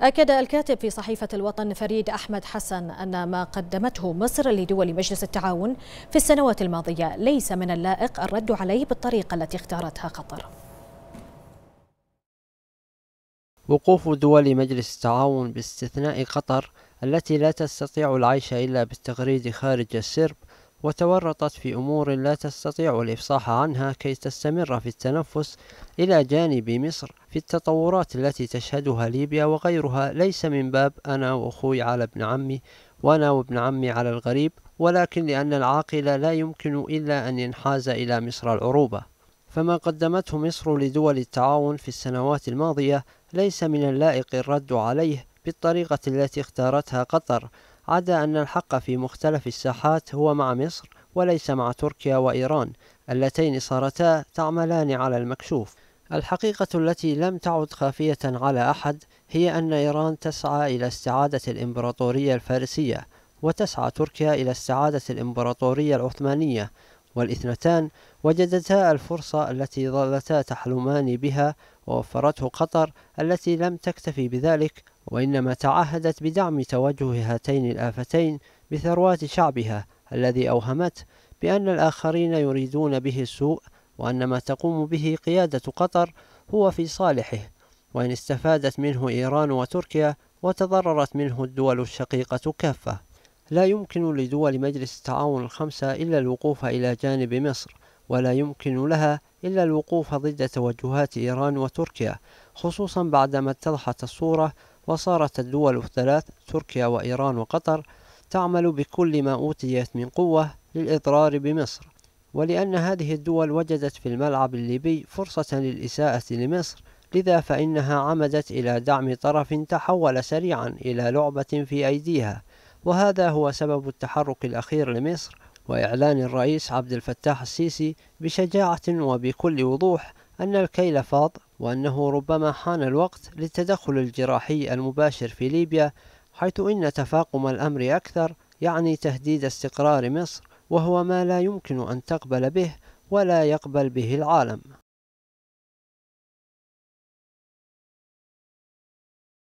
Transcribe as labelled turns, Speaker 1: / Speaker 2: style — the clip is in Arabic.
Speaker 1: أكد الكاتب في صحيفة الوطن فريد أحمد حسن أن ما قدمته مصر لدول مجلس التعاون في السنوات الماضية ليس من اللائق الرد عليه بالطريقة التي اختارتها قطر وقوف دول مجلس التعاون باستثناء قطر التي لا تستطيع العيش إلا بالتغريد خارج السرب وتورطت في أمور لا تستطيع الإفصاح عنها كي تستمر في التنفس إلى جانب مصر في التطورات التي تشهدها ليبيا وغيرها ليس من باب أنا وأخوي على ابن عمي وأنا وابن عمي على الغريب ولكن لأن العاقل لا يمكن إلا أن ينحاز إلى مصر العروبة فما قدمته مصر لدول التعاون في السنوات الماضية ليس من اللائق الرد عليه بالطريقة التي اختارتها قطر عدا أن الحق في مختلف الساحات هو مع مصر وليس مع تركيا وإيران اللتين صارتا تعملان على المكشوف الحقيقة التي لم تعد خافية على أحد هي أن إيران تسعى إلى استعادة الإمبراطورية الفارسية وتسعى تركيا إلى استعادة الإمبراطورية العثمانية والاثنتان وجدتا الفرصة التي ظلتا تحلمان بها ووفرته قطر التي لم تكتفي بذلك وإنما تعهدت بدعم توجه هاتين الآفتين بثروات شعبها الذي أوهمته بأن الآخرين يريدون به السوء وأن ما تقوم به قيادة قطر هو في صالحه وإن استفادت منه إيران وتركيا وتضررت منه الدول الشقيقة كافة لا يمكن لدول مجلس التعاون الخمسة إلا الوقوف إلى جانب مصر ولا يمكن لها إلا الوقوف ضد توجهات إيران وتركيا خصوصا بعدما اتضحت الصورة وصارت الدول الثلاث تركيا وإيران وقطر تعمل بكل ما أوتيت من قوة للإضرار بمصر ولأن هذه الدول وجدت في الملعب الليبي فرصة للإساءة لمصر لذا فإنها عمدت إلى دعم طرف تحول سريعا إلى لعبة في أيديها وهذا هو سبب التحرك الأخير لمصر وإعلان الرئيس عبد الفتاح السيسي بشجاعة وبكل وضوح أن الكيل فاض وأنه ربما حان الوقت للتدخل الجراحي المباشر في ليبيا حيث إن تفاقم الأمر أكثر يعني تهديد استقرار مصر وهو ما لا يمكن أن تقبل به ولا يقبل به العالم